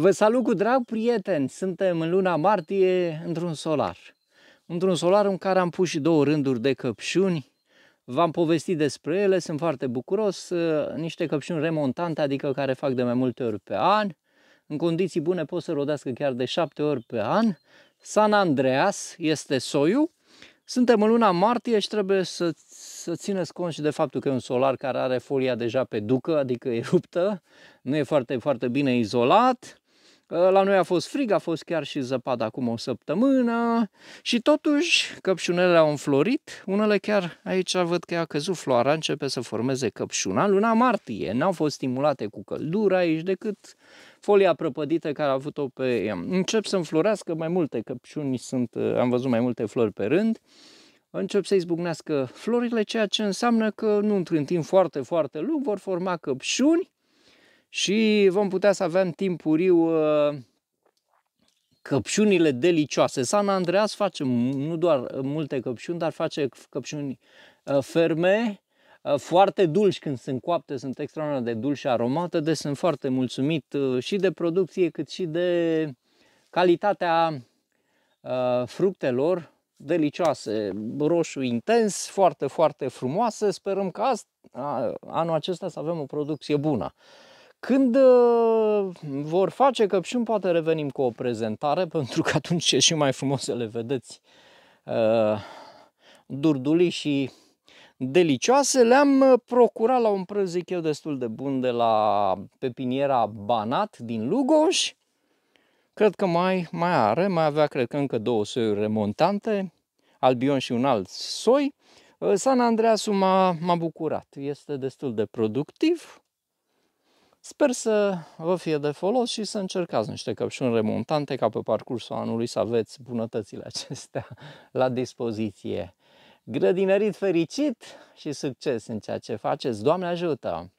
Vă salut cu drag, prieteni! Suntem în luna martie într-un solar. Într-un solar în care am pus și două rânduri de căpșuni. V-am povestit despre ele, sunt foarte bucuros. Uh, niște căpșuni remontante, adică care fac de mai multe ori pe an. În condiții bune pot să rodească chiar de șapte ori pe an. San Andreas este soiul. Suntem în luna martie și trebuie să, să țineți cont și de faptul că e un solar care are folia deja pe ducă, adică e ruptă, nu e foarte, foarte bine izolat. La noi a fost frig, a fost chiar și zăpadă acum o săptămână și totuși căpșunele au înflorit. Unele chiar aici văd că a căzut floarea, începe să formeze căpșuna. Luna martie n-au fost stimulate cu căldura aici decât folia prăpădită care a avut-o pe ea. Încep să înflorească mai multe căpșuni, sunt, am văzut mai multe flori pe rând încep să izbucnească florile, ceea ce înseamnă că nu într-un timp foarte, foarte lung vor forma căpșuni și vom putea să avem timpuriu uh, căpșunile delicioase. San Andreas face nu doar multe căpșuni, dar face căpșuni uh, ferme, uh, foarte dulci când sunt coapte, sunt extraordinar de dulci și aromate, deci sunt foarte mulțumit și de producție cât și de calitatea fructelor delicioase, roșu intens, foarte, foarte frumoase. Sperăm că anul acesta să avem o producție bună. Când ă, vor face căpșuni, poate revenim cu o prezentare, pentru că atunci e și mai frumos să le vedeți ă, durduli și delicioase. Le-am ă, procurat la un preț, zic eu, destul de bun de la pepiniera Banat din Lugoș. Cred că mai, mai are, mai avea, cred că încă două soiuri remontante, albion și un alt soi. San Andreasul m-a bucurat, este destul de productiv Sper să vă fie de folos și să încercați niște căpșuni remontante ca pe parcursul anului să aveți bunătățile acestea la dispoziție. Grădinărit fericit și succes în ceea ce faceți! Doamne ajută!